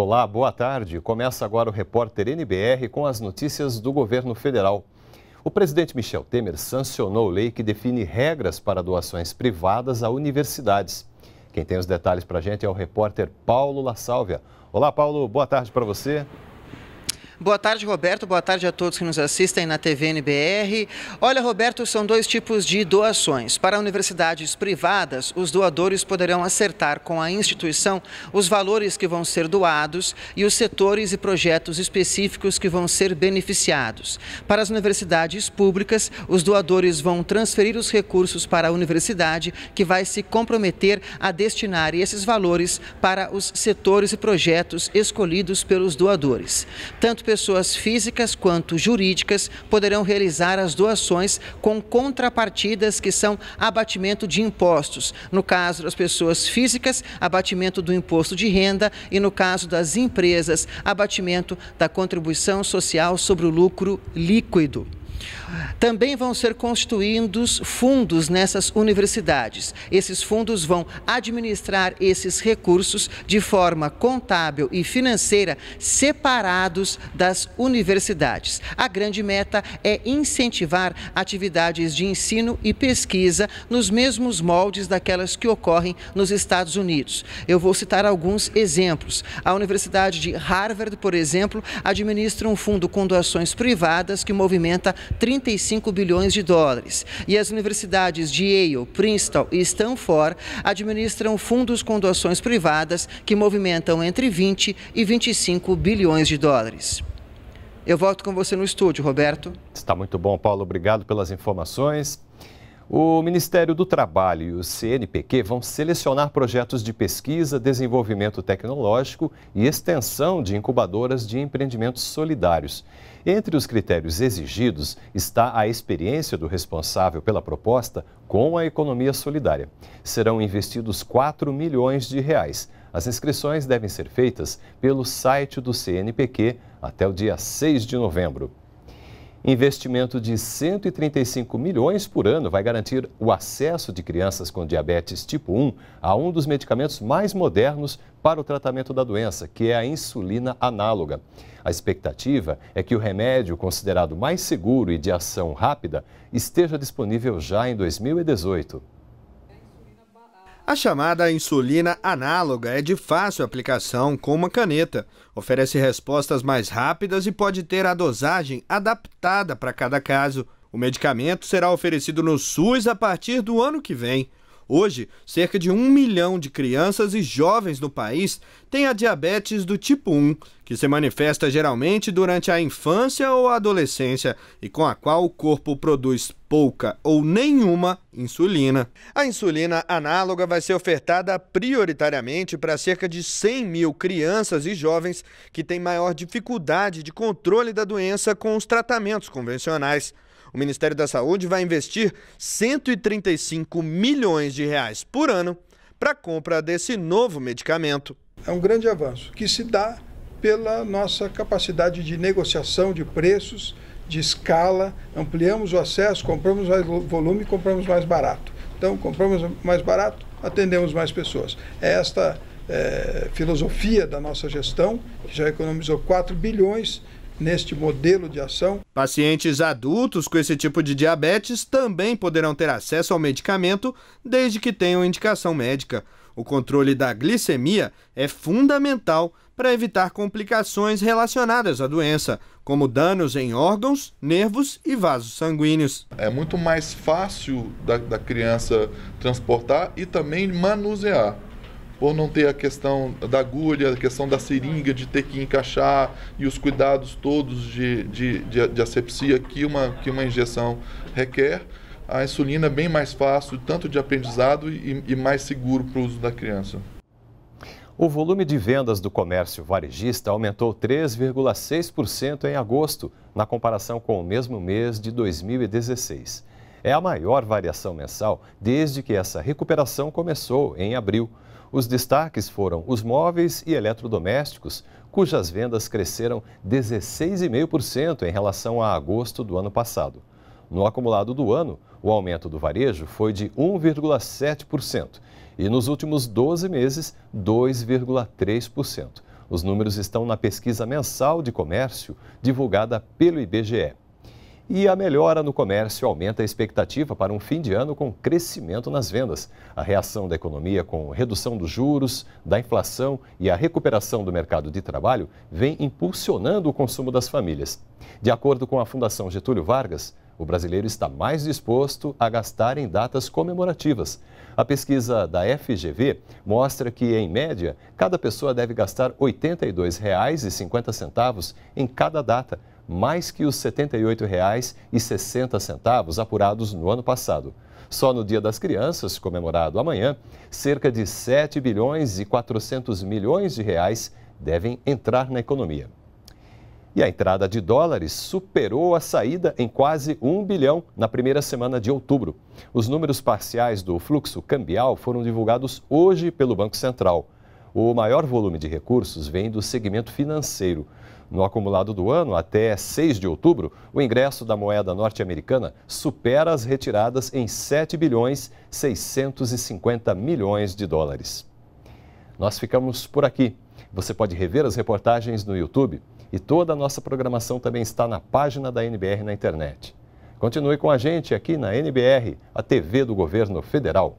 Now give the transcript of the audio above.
Olá, boa tarde. Começa agora o repórter NBR com as notícias do governo federal. O presidente Michel Temer sancionou lei que define regras para doações privadas a universidades. Quem tem os detalhes para a gente é o repórter Paulo La Sálvia. Olá, Paulo, boa tarde para você. Boa tarde, Roberto. Boa tarde a todos que nos assistem na TV NBR. Olha, Roberto, são dois tipos de doações. Para universidades privadas, os doadores poderão acertar com a instituição os valores que vão ser doados e os setores e projetos específicos que vão ser beneficiados. Para as universidades públicas, os doadores vão transferir os recursos para a universidade, que vai se comprometer a destinar esses valores para os setores e projetos escolhidos pelos doadores. Tanto pessoas físicas quanto jurídicas poderão realizar as doações com contrapartidas que são abatimento de impostos. No caso das pessoas físicas, abatimento do imposto de renda e no caso das empresas, abatimento da contribuição social sobre o lucro líquido. Também vão ser constituídos fundos nessas universidades. Esses fundos vão administrar esses recursos de forma contábil e financeira separados das universidades. A grande meta é incentivar atividades de ensino e pesquisa nos mesmos moldes daquelas que ocorrem nos Estados Unidos. Eu vou citar alguns exemplos. A Universidade de Harvard, por exemplo, administra um fundo com doações privadas que movimenta 35 bilhões de dólares. E as universidades de Yale, Princeton e Stanford administram fundos com doações privadas que movimentam entre 20 e 25 bilhões de dólares. Eu volto com você no estúdio, Roberto. Está muito bom, Paulo. Obrigado pelas informações. O Ministério do Trabalho e o CNPq vão selecionar projetos de pesquisa, desenvolvimento tecnológico e extensão de incubadoras de empreendimentos solidários. Entre os critérios exigidos está a experiência do responsável pela proposta com a economia solidária. Serão investidos 4 milhões de reais. As inscrições devem ser feitas pelo site do CNPq até o dia 6 de novembro. Investimento de 135 milhões por ano vai garantir o acesso de crianças com diabetes tipo 1 a um dos medicamentos mais modernos para o tratamento da doença, que é a insulina análoga. A expectativa é que o remédio, considerado mais seguro e de ação rápida, esteja disponível já em 2018. A chamada insulina análoga é de fácil aplicação com uma caneta, oferece respostas mais rápidas e pode ter a dosagem adaptada para cada caso. O medicamento será oferecido no SUS a partir do ano que vem. Hoje, cerca de um milhão de crianças e jovens no país têm a diabetes do tipo 1, que se manifesta geralmente durante a infância ou a adolescência e com a qual o corpo produz pouca ou nenhuma insulina. A insulina análoga vai ser ofertada prioritariamente para cerca de 100 mil crianças e jovens que têm maior dificuldade de controle da doença com os tratamentos convencionais o Ministério da Saúde vai investir 135 milhões de reais por ano para a compra desse novo medicamento. É um grande avanço que se dá pela nossa capacidade de negociação de preços, de escala, ampliamos o acesso, compramos mais volume e compramos mais barato. Então, compramos mais barato, atendemos mais pessoas. É esta é, filosofia da nossa gestão, que já economizou 4 bilhões neste modelo de ação. Pacientes adultos com esse tipo de diabetes também poderão ter acesso ao medicamento desde que tenham indicação médica. O controle da glicemia é fundamental para evitar complicações relacionadas à doença, como danos em órgãos, nervos e vasos sanguíneos. É muito mais fácil da, da criança transportar e também manusear por não ter a questão da agulha, a questão da seringa, de ter que encaixar e os cuidados todos de, de, de, de asepsia que uma, que uma injeção requer, a insulina é bem mais fácil, tanto de aprendizado e, e mais seguro para o uso da criança. O volume de vendas do comércio varejista aumentou 3,6% em agosto, na comparação com o mesmo mês de 2016. É a maior variação mensal desde que essa recuperação começou em abril. Os destaques foram os móveis e eletrodomésticos, cujas vendas cresceram 16,5% em relação a agosto do ano passado. No acumulado do ano, o aumento do varejo foi de 1,7% e nos últimos 12 meses, 2,3%. Os números estão na pesquisa mensal de comércio divulgada pelo IBGE. E a melhora no comércio aumenta a expectativa para um fim de ano com crescimento nas vendas. A reação da economia com redução dos juros, da inflação e a recuperação do mercado de trabalho vem impulsionando o consumo das famílias. De acordo com a Fundação Getúlio Vargas, o brasileiro está mais disposto a gastar em datas comemorativas. A pesquisa da FGV mostra que, em média, cada pessoa deve gastar R$ 82,50 em cada data mais que os R$ 78,60 apurados no ano passado. Só no Dia das Crianças, comemorado amanhã, cerca de 7 bilhões e 400 milhões de reais devem entrar na economia. E a entrada de dólares superou a saída em quase 1 bilhão na primeira semana de outubro. Os números parciais do fluxo cambial foram divulgados hoje pelo Banco Central. O maior volume de recursos vem do segmento financeiro. No acumulado do ano, até 6 de outubro, o ingresso da moeda norte-americana supera as retiradas em 7 bilhões 650 milhões de dólares. Nós ficamos por aqui. Você pode rever as reportagens no YouTube e toda a nossa programação também está na página da NBR na internet. Continue com a gente aqui na NBR, a TV do Governo Federal.